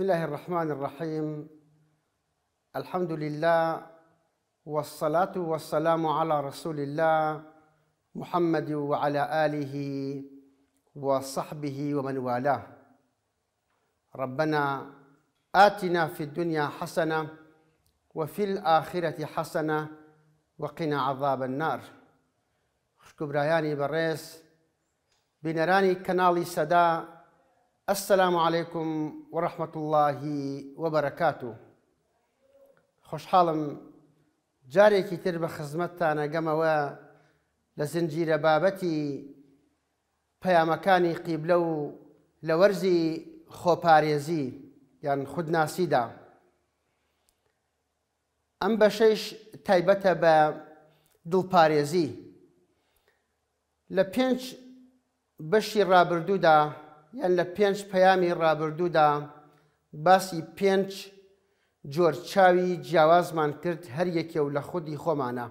بسم الله الرحمن الرحيم الحمد لله والصلاة والسلام على رسول الله محمد وعلى آله وصحبه ومن والاه ربنا آتنا في الدنيا حسنة وفي الآخرة حسنة وقنا عذاب النار خوشكبرایانی بەڕێز بنراني كنالي سدا السلام عليكم ورحمة الله وبركاته خوشحاڵم جارێکی تر بە خزمەتتانە گەمەوە لە زنجیرە بابەتی پەیامەکانی قیبلە و لە وەرزی خۆپارێزی یان خودناسیدا ئەم بەشەش تایبەتە بە دڵپارێزی لە پێنج بەشی ڕابردوودا یان لە پێنج پەیامی ڕابردوودا باسی پێنج جۆرچاوی جیاوازمان کرد هەر یەکێ و لە خودی خۆمانە.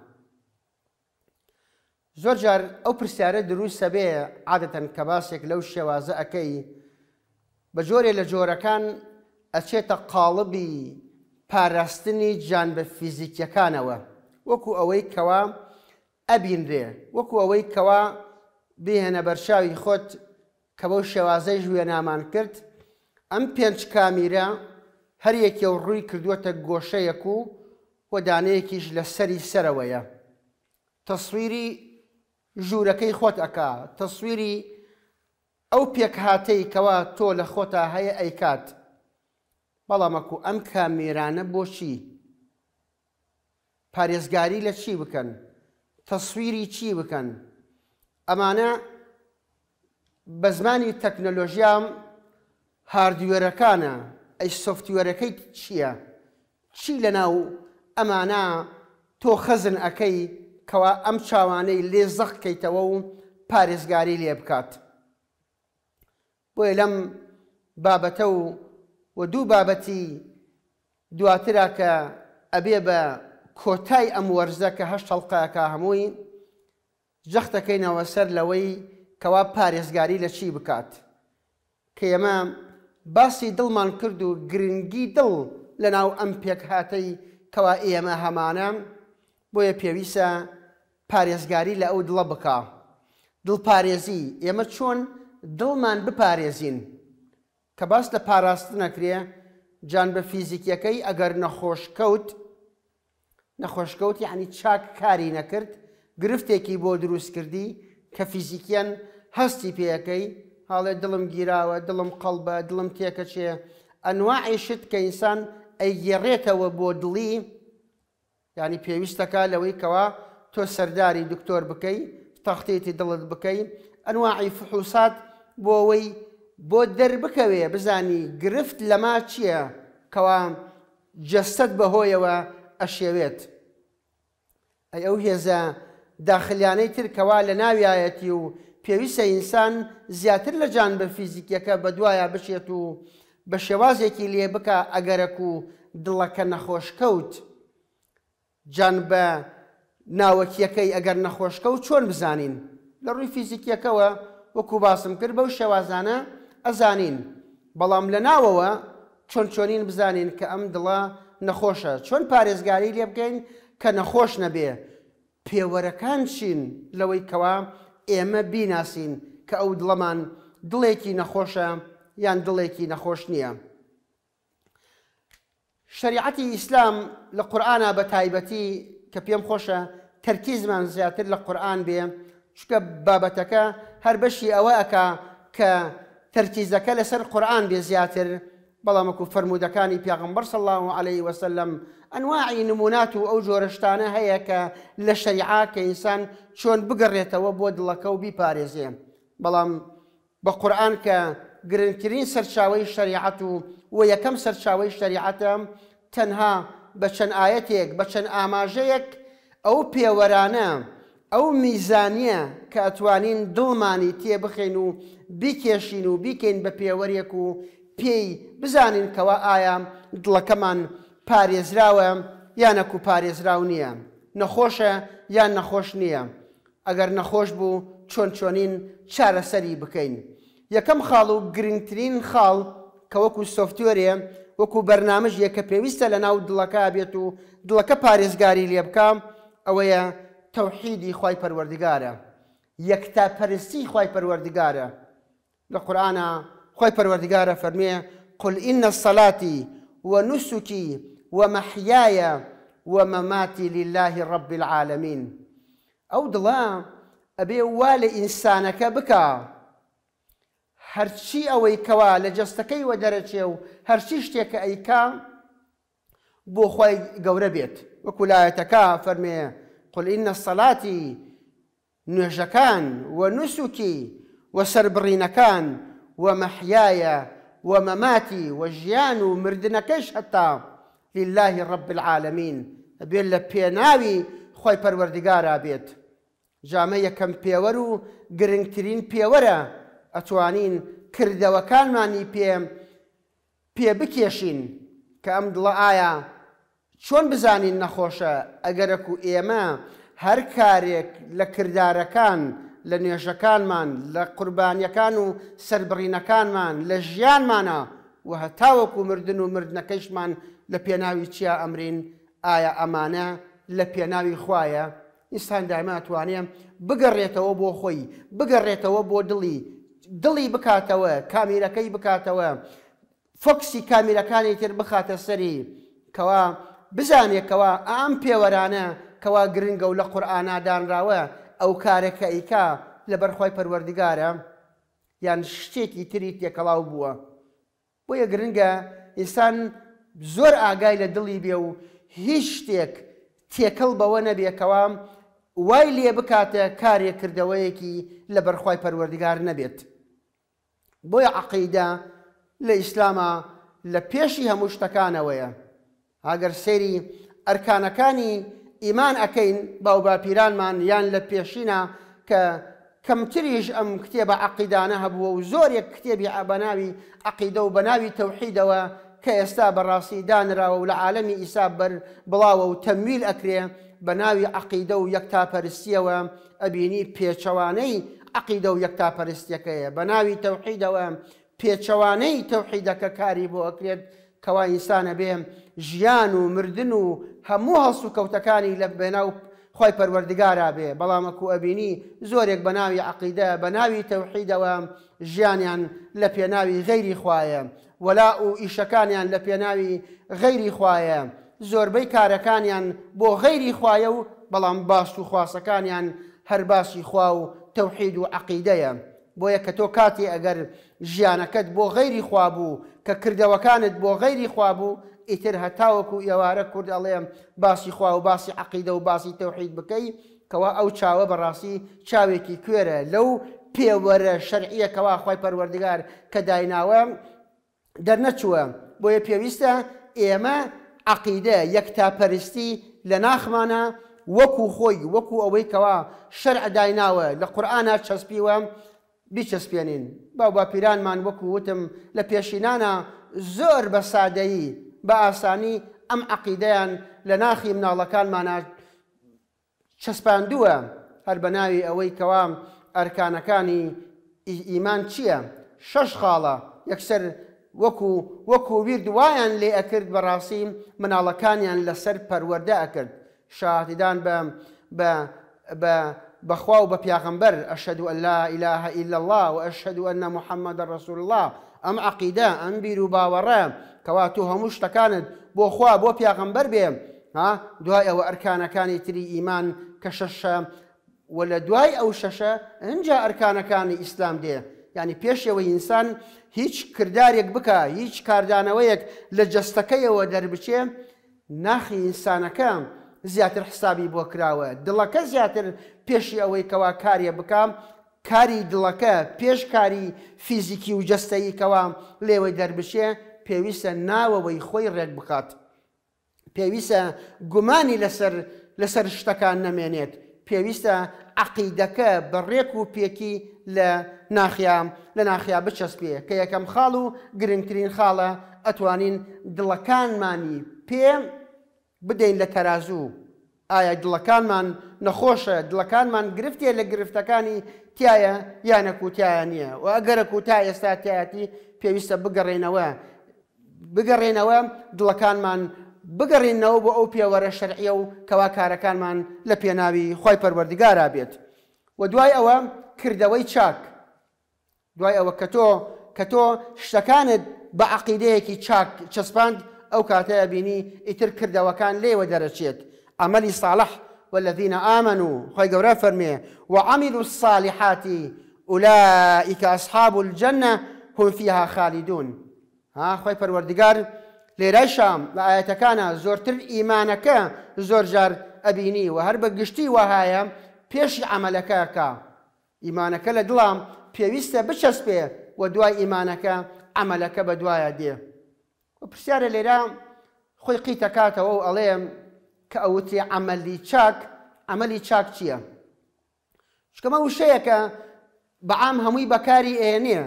زۆر جار ئەو پرسیارە دروستە بێ عادەتەن کە باسێک لەو شێوازە ئەەکەی بە جۆرێ لە جۆرەکان ئەچێتە قاڵبی پاراستنی جان بە فیزیکیەکانەوە وەکو ئەوەی کەوا ئەبینرێ وەکو ئەوەی کەوا بهێنە بەرشاوی خۆت کە بەو شێوازەی ژوێنامان کرد ئەم پێنج کامیرە هەر یەکێ و ڕووی کردووەتە گۆشەیەک و وەدانەیەکیش لە سەری سەرەوەیە تەسویری ژوورەکەی خۆت ئەک تەسویری ئەو پێک هااتەی کەوا تۆ لە خۆتا هەیە ئەیکات بەڵامەکو ئەم کامیرانە بۆچی پارێزگاری لە چی بکەن تەسویری چی بکەن ئەمانە بە زمانی تەکنەلۆژیام هاردوێرەکانە ئەی سوفتوێرەکەی چییە؟ چی لە ناو ئەمانە تۆ خەزن ئەەکەی کەوا ئەم چاوانەی لێ زەخکەیتەوە و پارێزگاری لێ بکات. بۆیە لەم بابەتە و و دوو بابەتی دواترا کە ئەبێ بە کۆتای ئەم وەرزە کە هەشت هەڵقاکە هەمووی جەختەکەینەوە سەر لەوەی کەوا پارێزگاری لە چی بکات کە ئێمە باسی دڵمان کرد و گرنگی دڵ لە ناو ئەم پێک هاتەی کەوا ئێمە هەمانە بۆیە پێویستە پارێزگاری لە ئەو دڵە بکە دڵپارێزی ئێمە چۆن دڵمان بپارێزین کە باس لە پاراستنەکرێ جان بە فیزیکیەکەی ئەگەر نەخۆشکەوت نەخۆشکەوت یعنی چاک کاری نەکرد گرفتێکی بۆ دروست کردی کە فیزیکیان هەستی پێەکەی هەڵێ دڵم گیراوە دڵم قەڵبە دڵم تێکە چێ ئەنواعیشت کە ئینسان ئەیگەڕێتەوە بۆ دڵی ینی پێویستەکە لەوەی کەوا تۆ سەرداری دکتۆر بکەی تەختێتی دڵت بکەی ئەنواعی فحوسات بۆ ئەوەی بۆ دەربکەوێ بزانی گرفت لەما چییە کەوا جەستت بەهۆیەوە ئەشێوێت ئەی ئەو هێزە داخلیانەی ترکەوا لە ناویایەتی و پێویستە ئینسان زیاتر لە جان بە فیزیکیەکە بە دوایە بشێت و بە شێوازێکی لێ بکە ئەگەرەک و دڵەکە نەخۆشکەوت جان بە ناوەکیەکەی ئەگەر نەخۆشکە و چۆن بزانین لە ڕووی فیزیکیەکەوە وەکو باسم کرد بەو شێوازانە ئەزانین بەڵام لە ناوەوە چۆن چۆنین بزانین کە ئەم دڵە نەخۆشە چۆن پارێزگاری لێ بکەین کە نەخۆش نەبێ پێوەرەکان شین لەوەی کەوا ئێمە بیناسین کە ئەو دڵەمان دڵێکی نەخۆشە یان دڵێکی نەخۆش نییە. شریعەتی ئیسلام لە قورآە بە تایبەتی کە پێم خۆشە تەرکیزمان زیاتر لە قورآن بێ چکە بابەتەکە هەر بەشی ئەوە ئەکا کە تەرکیزەکە لەسەر قورآن بێ زیاتر بەڵامەکو فرمودەکانی پیاغمبەر سەله عليه وسلم ئەنواعی نمونات و ئەو جۆرەشتانە هەیە کە لە شەریعا کە ئینسان چۆن بگەڕێتەوە بۆ دڵەکە و بیپارێزێ بەڵام بە قورآن کە گرنگترین سەرچاوی شریعەت و و یەکەم سەرچاوی شریعەتە تەنها بە چەند ئاەتێک بە چەند ئاماژەیەک ئەو پێوەرانە ئەو میزانیە کە ئەتوانین دڵمانی تێ بخین و بیکێشین و بیکەین بە پێوەریەک و پێی بزانین کەوا ئایا دڵەکەمان پارێزراوە یانەکو پارێزراو نییە نەخۆشە یان نەخۆش نییە ئەگەر نەخۆش بوو چۆن چۆنین چارەسەری بکەین یەکەم خاڵ و گرنگترین خاڵ کە وەکو سوفتوێرێ وەکو بەرنمەژ یەکە پێویستە لە ناو دڵەکە بێت و دڵەکە پارێزگاری لێ بکەم ئەوەیە تەوحیدی خی پەروەردگارە یەکتا پەرستی خی پەروەردگارە لە قورآە خوي پروردگار فرمي قل إن سەلاتی ونسكي ومحياي ومماتي لله رب العالمين أو دلا أبي وال إنسانك بكا هرشي أو ئینسانەکە لجستكي هەرچی ئەوەی کەوا لە جستەکەی وە دەرەچێ و هەرچی شتێکە قل إن سەلاتی نوێژەکان ونسكي وسربرينكان و ومحياي ومماتي وجيانو ومردنەکەش حتى لله رب العالمين بيلا لە پێناوی خۆی پەروەردگارا بێت كم بيورو پێوەەر و گرنگترین اتوانين ئەتوانین ماني بي بي بکێشین کە ئەم دڵە ئایا آية، چۆن بزانین نەخۆشە ئەگەرەک و ئێمە هەر کارێک لە نوێژەکانمان لە قوربانیەکان و سربڕینەکانمان لە ژیانمانە و هەتاوەکو مردن و مردنەکەیشمان لە پێناوی چیا ئەمرین ئایا ئەمانە لە پێناوی خویە ئینسان دایماتوانێ بگەڕێتەوە بۆ خۆی بگەڕێتەوە بۆ دڵی دڵی بکاتەوە کامیرەکەی بکاتەوە فۆکسی کامیرەکانی تر بخاتە سەری کەوا بزانێکەوە ئام پێوەرانە کەوا گرنگە و لە قورآانادانراوە ئەو کارەکە ئیکا لە بەرخوای پەروەردگارە یان شتێکی تری تێکەڵاو بووە بۆیە گرنگە ئینسان زۆر ئاگای لە دڵی بێ و هیچ شتێک تێکەڵ بەوە نەبێکەوام وای لێ بکاتە کارێکردەوەیەکی لە بەرخوای پەروەردگار نەبێت بۆیە عقیدا لە ئیسلامە لە پێشی هەموو شتەکانەوەیە ئاگەر سەیری ئەرکانەکانی ئیمان ئەەکەین باو باپیرانمان یان لە پێشینە کە کەمتریش ئەم کتێبە عقیدانە هەبووە و زۆرێک کتێبی بەناوی عقیدە و بەناوی تەوحیدەوە کە ئێستا بەڕاستی دانراوە و لە عاالەمی ئیسا بەر بڵاوە و تەمیل ئەکرێ بە ناوی عقیدە و یەکتاپەرستیەوە ئەبینی پێچەوانەی عقیدە و یەکتاپەرستەکەیە بە ناوی تەوحیدەوە پێچەوانەی تەوحیدەکە کاری بۆ ئەکرێت کەوا ئینسانە بێم ژیان و مردن و هەموو هەڵس و کەوتەکانی لە بێناو خۆی پەروەردگارا بێ بەڵامەکو ئەبینی زۆرێک بە ناوی عقیدە بە ناوی تەوحیدەوە ژیانیان لە پێناوی غەیری خوایە وەلا و ئیشەکانیان لە پێناوی غەیری خوایە زۆربەی کارەکانیان بۆ غەیری خوایە و بەڵام باش و خواسەکانیان هەر باشی خوا و تەوحید و عقیدەیە بۆیە کە تۆ کاتی ئەگەر ژیانەکەت بۆ غەیری خوابوو کە کردەوەکانت بۆ غەیری خوابوو ئیتر هەتاوەکو ئێوارە کورد ئەڵێم باسی خوا و باسی عقیدە و باسی تەوحید بکەی کەوا ئەو چاوە بەڕاستی چاوێکی کوێرە لەو پێوەرە شەرعیەکەوا خی پەروەردگار کە دایناوە دەرنەچووە بۆیە پێویستە ئێمە عقیدە یەکتاپەرستی لە ناخمانە وەکو خۆی وەکو ئەوەی کەوا شەرع دایناوە لە قورآە چەسپیوە بیچەسپێنین باو باپیرانمان وەکو وتم لە پێشینانە زۆر بە سادەیی بە ئاسانی ئەم عقیدەیان لە ناخی مناڵەکانمانە چەسپاندووە هەر بە ناوی ئەوەی کەوام ئەرکانەکانی ئیمان چییە؟ شەش خاڵە یەکسەر وەکو وەکو ویر دوایان لێ ئەکرد بەڕاستی مناڵەکانیان لەسەر پەروەەردە ئەکرد شاهدیدان بە بە بەخوا و بە پیاغمبەر ئەشهد أن لا إله إلا الله وأشهد أن محمد رسول الله ئەم عقیدە ئەم بیر و باوەڕە کەواتو هەموو شتەکانت بۆ خوا بۆ پیاغمبەر بێ ها دوای ئەوە ئەرکانەکانی تری ئیمان کە شەشە و لە دوای ئەو شەشە ئەجا ئەرکانەکانی ئیسلام دێ ینی پێشەوەی ئینسان هیچ کردارێک بکە هیچ کاردانەوەیەک لە جستەکەیەوە دەربچێ ناخی ئینسانەکە زیاتر حسابی بۆ کراوە دڵەکە زیاتر پێشی ئەوەی کەوا کاریە بکام کاری دڵەکە پێش کاری فیزیکی و جستایی کەوا لێوەی دەربشێ پێویستە ناوەوەی خۆی ڕێک بکات پێویستە گومانی لەسەر شتەکان نەمێنێت پێویستە عقیدەکە بەڕێک و پێکی لە ناخیام لە ناخیا بچەسپێ کە یەکەم خاڵ و گرنگترین خاڵە ئەتوانین دڵەکانمانی پێم بدەین لە تەرازوو ئایا دڵەکانمان نەخۆشە دڵەکانمان گرفتێ لە گرفتەکانی تایە یانە کوتیایە نییە و ئەگەرە کوتا ئێستا تایەتی پێویستە بگەڕێنەوە بگەڕێنەوە دڵەکانمان بگەڕێنەوە بۆ ئەو پێوەرە شەرعە و کەوا کارەکانمان لە پێناوی خۆی پەروەردگارا بێت و دوای ئەوە کردەوەی چاک دوای ئەوە کە تۆ کە تۆ شتەکانت بە عقیدەیەکی چاک چەسپاند أو کاتەیە بینی ئیتر کردەوەکان لێوە دەرەچێت ئەمەلی ساڵح والذین ئامن و خۆی گەورە فەرمێ و عامیل و ساڵحاتی هم فيها خالدون ها خي پەروەردگار لرشام شام لە زور زۆرتر إيمانك زور جار أبيني و هەر بە گشتی وهایە پێشی ئەمەلەکەکە ئیمانەکە لە دڵام پێویستە بچەسپێ و دوای ئیمانەکە ئەمەلەکە و پرسیارە لێرە خۆی قیتەکاتەوە و ئەڵێم کە ئەوتی ئەمەلی چاک ئەمەلی چاک چییە؟ شکەمە وشەیەکە بەعام هەمووی بەکاری ئێنێ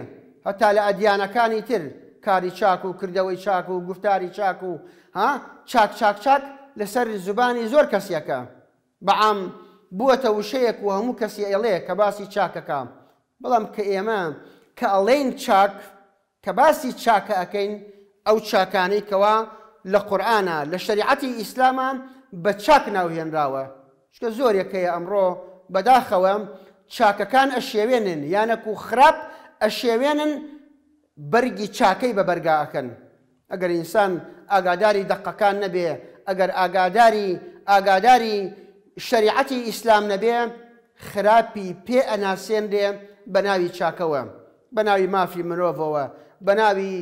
هەتا لە ئەدیانەکانی تر کاری چاک و کردەوەی چاک و گفتاری چاک و ها چاک چاک چاک لەسەر زبانی زۆر کەسیەکە بەعام بووەتە وشەیەک و هەموو کەسی ئەڵێ کە باسی چاکەکە بەڵام کە ئێمە کە ئەڵێن چاک کە باسی چاکە ئەەکەین ئەو چاکانەی کەوا لە قورآە لە شریعەتی ئیسلامان بە چاک ناوهێنراوە شکە زۆرێکەیە ئەمڕۆ بەداخەوە چاکەکان ئەشێوێنن یانەک و خراپ ئەشێوێنن بەرگی چاکەی بە بەرگاکەن ئەگەر ئینسان ئاگاداری دقەکان نەبێ ئەگەر ئاگاداری ئاگاداری شریعەتی ئیسلام نەبێ خراپی پێ ئەناسێنرێ بە ناوی چاکەوە بە ناوی مافی مرۆڤەوە بە ناوی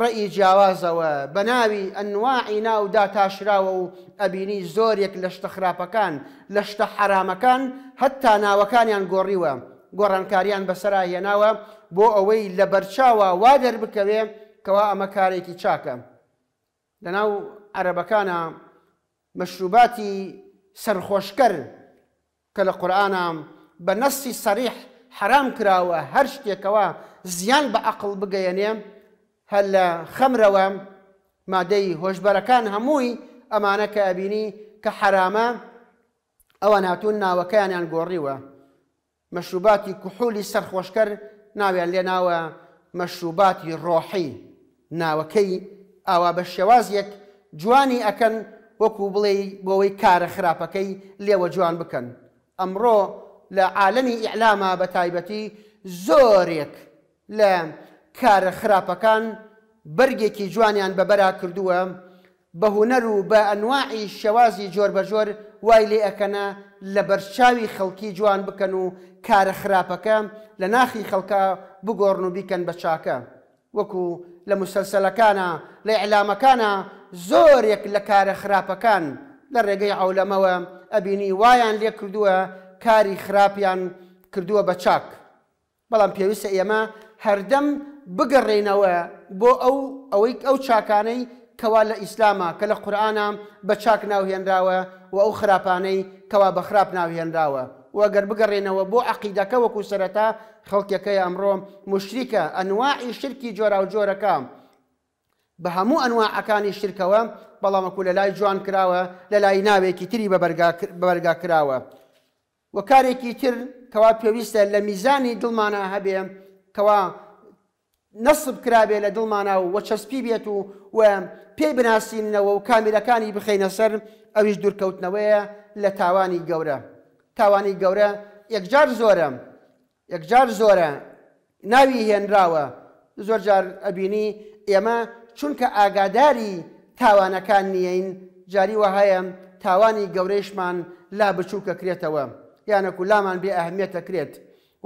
ڕێی جیاوازەوە بە ناوی ئەنواعی ناودا تاشراوە و ئەبینی زۆرێک لە شتە خراپەکان لە شتە حرامەکان هەتا ناوەکانیان گۆڕیوە گۆڕانکاریان بەسرا هێناوە بۆ ئەوەی لە بەرچاوە وا دەربکەوێ کەوا ئەمە کارێکی چاکە لەناو عەرەبەکانە مەشروباتی سەرخۆشکەر کە لە قورآانام بە نەستی سەریح حرام کراوە هەر شتێکەوە زیان بە عقل بگەیەنێ هەر لە خەمرەوە مادەی هۆشببەرەکان هەمووی ئەمانە کە ئەبینی کە حرامە ئەوە ناتون ناوەکەیانیان گۆڕیوە مەشروباتی کوحولی سەرخۆشکەر ناویان لێ ناوە مەشروباتی ڕۆحی ناوەکەی ئاوا بە شێوازیەک جوانی ئەکەن وەکو بڵێ بۆەوەی کارە خراپەکەی لێوە جوان بکەن ئەمڕۆ لە عاالەمی ئیعلامە بە تایبەتی زۆرێک لە کارە خراپەکان بەرگێکی جوانیان بەبەرا کردووە بە هوەر و بە ئەنواعی شێوازی جۆر بەجۆر وای لێ ئەەکەنە لە بەرچاوی خەڵکی جوان بکەن و کارە خراپەکە لە ناخی خەڵکە بگۆڕن و بیکەن بە چاکە وەکو لە مسلسلەکانە لە ععلامەکانە زۆرێک لە کارە خراپەکان لە ڕێگەی عولەمەوە ئەبینی وایان لێ کردووە کاری خراپیان کردووە بە چاک بەڵام پێویستە ئێمە هەردەم بگەڕێنەوە بۆ ئەو ئەوەی ئەو چاکانەی کەوا لە ئیسلامە کە لە قورآانام بە چاک ناوهێنراوە و ئەو خراپانەی کەوا بە خراپ ناوهێنراوە وەگەر بگەڕێنەوە بۆ عقیدەکە وەکو سەرەتا خەڵکیەکەی ئەمڕۆم مشتریکە ئەنواعی شرکی جۆرا و جۆرەکەم. بە هەموو ئەنواعەکانی شرکەوە بەڵامەکو لە لای جوان کراوە لە لای ناوێکی تری بەبەرگا کراوە. وە کارێکی تر کەوا پێویستە لە میزانی دڵمانە هەبێ کەوا نەسب کرابێ لە دڵمانە و وە چەسپی بێت و و پێی بناسیینەوە و کامیرەکانی بخینە سەر ئەویش دوورکەوتنەوەیە لە تاوانی گەورە تاوانی گەورە یەکجار زۆرە یەکجار زۆرە ناوی هێنراوە زۆرجار ئەبینی ئێمە چونکە ئاگاداری تاوانەکان نیین جاری وهەیە تاوانی گەورەیشمان لا بچووکە کرێتەوە یانەکو لامان بێ ئەهمیەتە کرێت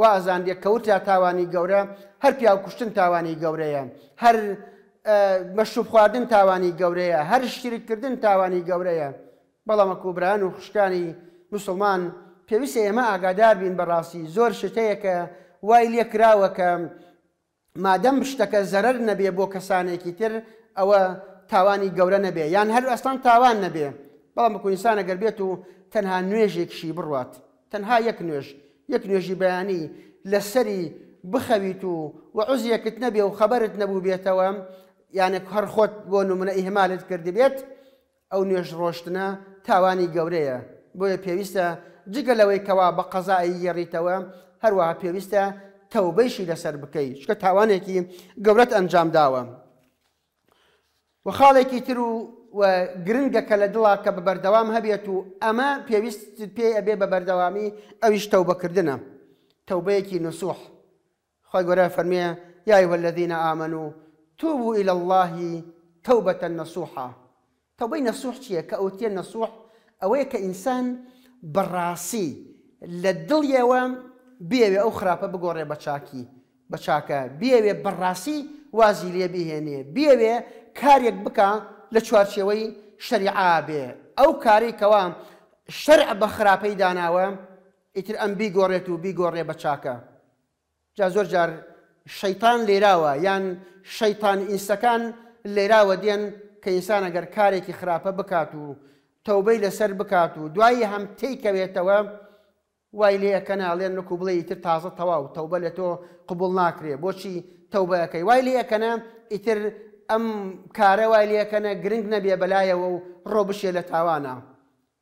وازان دێک کەوتیا تاوانی گەورە هەر پیاوکوشتن تاوانی گەورەیە هەر مەشوب خواردن تاوانی گەورەیە هەر شیرکردن تاوانی گەورەیە بەڵام کوبران و خوشکانی مسلمان پێویستە ئێمە ئاگادار بین بەڕاستی زۆر شتەیەکە وای لێکراوەکە مادەم شتەکە زەرەر نەبێ بۆ کەسانێکی تر ئەوە تاوانی گەورە نەبێ یان هەر ئەستان تاوان نەبێ بەڵام بکوینسانە گەربێت و تەنها نوێژێکشی بڕات تەنها یەک نوێژ یەک نوێژی بەیانی لەسەری بخەویت و وعزیەکت نەبێ و خەبەرت نەبوو بێتەوە یانێک هەر خۆت بۆ نمونە ئیهمالت کردی بێت ئەو نوێژ ڕۆشتنە تاوانی گەورەیە بۆیە پێویستە جگە لەوەی کەوا بە قەزایی یێڕیتەوە هەروەها پێویستە تەوبەیشی لەسەر بکەیت شکە تاوانێکی گەورەت ئەنجام داوە. و خاڵێکی تر و گرنگەکە لە دڵا کە بە بەردەوام هەبێت و ئەمە پێویست پێی ئەبێ بە بەردەوامی ئەویش تەوبەکردنە تەوبەیەکی نوسوح. خوي گەورە فەرمێ يا ايها الذين امنوا توبوا إلى الله توبة نصوحة توبة نصوح چیە کە ئەوتیە نصوح ئەوەیە کە ئینسان بەڕاستی لە دڵیەوە بێوێ ئەو خراپە بگۆڕێ بەچاکی بەچاکە بێوێ بەڕاستی وازی كاريك بكا لشوار شوي شريعه بي او كاري كوام شرع بخرا بيدانا بە اتر ام ئیتر ئەم بیگۆڕێت و جا زۆر جار شەیتان لێراوە یان شەیتان ئینسەکان لێراوە دێن کە ئینسان ئەگەر کارێکی خراپە بکات و تەوبەی لەسەر بکات و دوایی هەم تیکەوێتەوە وای لەکەناڵێن نکو بڵێ ئیتر تازە تەواو تەوبە لە تۆ قوبول ناکرێ بۆچی تەوبەکەی وای لەکەنە ئیتر ئەم کارە وای لەکەنە گرنگ نەبێ بەلایەوە و ڕۆبشێ لە تاوانە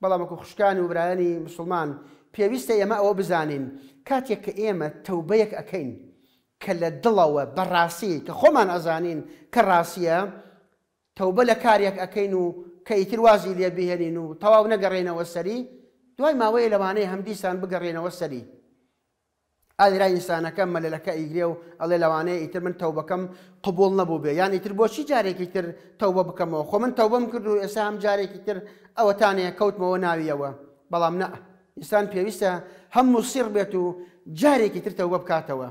بەڵامەکو خوشکانی و برایانی مسلمان پێویستە ئێمە ئەوە بزانین کاتێک کە ئێمە تەوبەیەک ئەەکەین کە لە دڵەوە بەڕاستی کە خۆمان ئەزانین کە ڕاستیە تەوبە لە کارێک ئەەکەین و کە ئیتروازی لێبیهێنین و تەواو نەگەڕێنەوە سەری دوای ماوەی لەوانەیە هەمدیسان بگەڕێنەوە سەری ئادرا ئینسانەکەم مەلەکە ئیگرێ و ئەڵێ لەوانەیە ئیتر من تەوبەکەم قبول نەبوو بێ یان ئیتر بۆچی جارێکی تر تەوبە بکەمەوە خۆ من تەوبەم کرد و ئێستا هەم جارێکی تر ئەوەتانەیە کەوتمەوە ناویەوە بەڵام نە ئینسان پێویستە هەموو سیر بێت و جارێکی ترتەوە وە بکاتەوە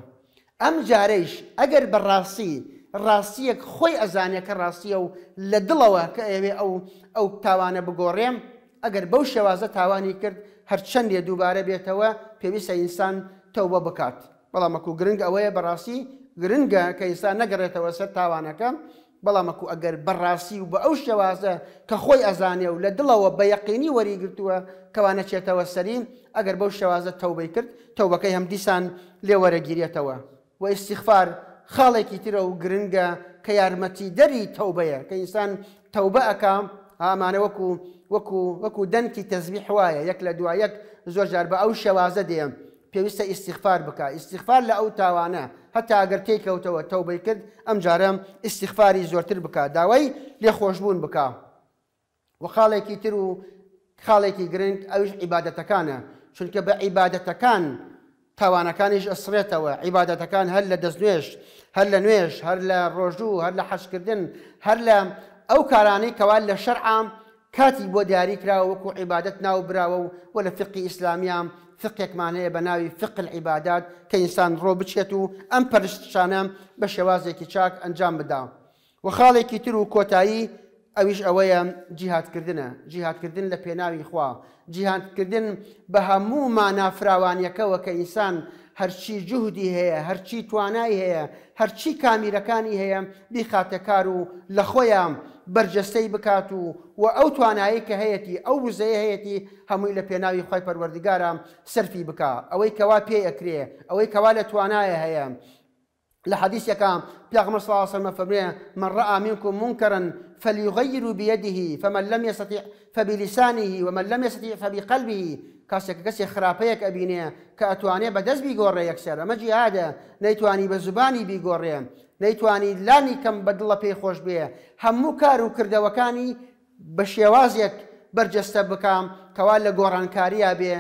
ئەم جارەیش ئەگەر بەڕاستی ڕاستیەک خۆی ئەزانێت کە ڕاستیە و لە دڵەوە کە ئەوێ ئەو ئەو تاوانە بگۆڕێم ئەگەر بەو شێوازە تاوانی کرد هەرچەندێ دووبارە بێتەوە پێویستە ئینسان تەوبە بکات بەڵامەکو گرنگ ئەوەیە بەڕاستی گرنگە کە ئیسان نەگەڕێتەوە سەر تاوانەکە بەڵامەکو ئەگەر بەڕاستی و بە ئەو شێوازە کە خۆی ئەزانێ و لە دڵەوە بە یەقینی وەریگرتووە کەوانەچێتەوە سەرین ئەگەر بەو شێوازە تەوبەی کرد تەوبەکەی هەم دیسان لێ وەرەگیرێتەوە و ئیسیخفار خاڵێکی ترە و گرنگە کە یارمەتی دەری تەوبەیە کە ئینسان تەوبە ئەکا ئامانە وەکو وەکو وەکو دەنکی تەزمی حواە یەک لە دوایەک زۆرجار بە ئەو شێوازە دێم پێویستە ئیسیخفار بک ئیسیخفار لە ئەو تاوانە هەتا ئەگەر تێککەوتەوە تەوبەی کرد ئەم جارم ئیسیخفاری زۆرتر بک داوای لێ خۆشببوون بک و خاڵێکی تر و خاڵێکی گرنگ ئەوش عیباەتەکانە چونکە بە عیباەتەکان تاوانەکانیش ئەسرێتەوە عیباەتەکان هەر لە دەستنوێش هەر لە نوێش هەر لە ڕۆژوو هەر لە حەشکردن هەر لە ئەو کارانەی کەوال لە شەرعام کاتی بۆ دیاریکراوە وەکو عیبادت ناو براوە و وە لە فقی ئیسلامیام فقێکمانەیە بە ناوی فقل عیبادات کە ئینسان ڕۆ بچێت و ئەم پەرشتشانە بە شێوازێکی چاک ئەنجام بدا. و خاڵێکی تر و کۆتایی ئەویش ئەوەیە جیهاتکردنە جیهاتکردن لە پێناوی خوا جیهاتکردن بە هەموو مانافراوانیەکەەوە کە ئینسان هەرچی جوهدی هەیە هەرچی توانای هەیە هەرچی کامیرەکانی هەیە بیخاتەکار و لە خۆیان بەرجەستەی بکات و و ئەو توانایی کە هەیەی ئەو وزەیە هەیەی هەمووی لە پێناوی خۆی پەروەردگارە سەرفی بک ئەوەی کەوا پێ ئەکرێ ئەوەی کەوا لە توانایە هەیە. لە حەدیسەکە پیاغمە سواسەمە فەبرێ من ڕە منکم منکەرن فەلیغەیر و بەدیهی فمە لەم ێستی فەبیلیسانیهی ومە لەم ێستی فەبی قەلبیهی کاسێک کەسێک خراپەیەک ئەبینێ کە ئەتوانێ بەدەست بیگۆڕێ یەکسەر ئەمەجی ئادە نەیتوانی بە زبانی بیگۆڕێ نەیتوانی لانی کەم بە دڵە پێی خۆش بێ هەموو کار و کردەوەکانی بە شێوازێک بەرجەستە بکام کەوا لە گۆڕانکاریە بێ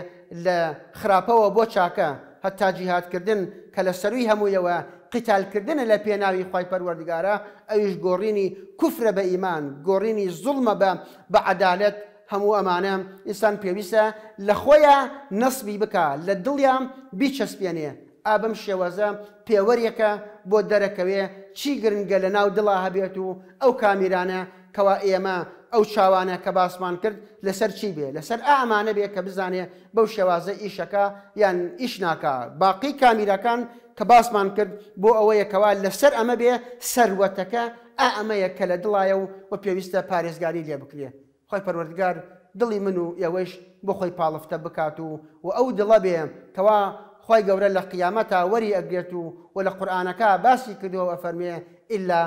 لە خراپەوە بۆ چاکە هەتا جیهاتکردن کە لە سەروی هەموویەوە قیتالکردنە لە پێناوی خی پەروەردگارە ئەویش گۆڕینی کوفرە بە ئیمان گۆڕینی زوڵمە بە بە عدالت هەموو ئەمانە ئینسان پێویستە لە خۆیان نەسبی بک لە دڵیان بیچەسپێنێ ئابم شێوەزە پێوەریەکە بۆ دەرەکەوێ چی گرنگە لە ناو دڵا هەبێت و ئەو کامیرانە کەوا ئێمە ئەو چاوانە کە باسمان کرد لەسەر چی بێ لەسەر ئامانە بێ کە بزانێ بەو شێوازە ئیشەکە یان ئیش ناکە باقی کامیرەکان کە باسمان کرد بۆ ئەوەیەکەوا لەسەر ئەمە بێ سەروەتەکە ئەمەیە کە لە دڵایە و وە پێویستە پارێزگاری لێ بکرێت خۆی پەروەردگار دڵی من و ئێوەش بۆ خۆی پاڵفتە بکات و و ئەو دڵە بێ کەوا خی گەورە لە قیامەتە وەری ئەگرێت و و لە قورآانەکە باسی کردەوە ئەفەرمێ ئللا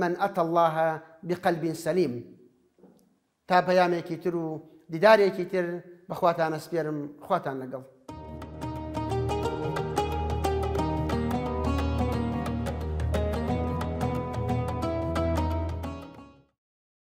من ئەتە اللهە بقلبین سەلیم تا پەیامێکی تر و دیدارێکی تر بەخواتانە سپێرم خواتان لەگەڵ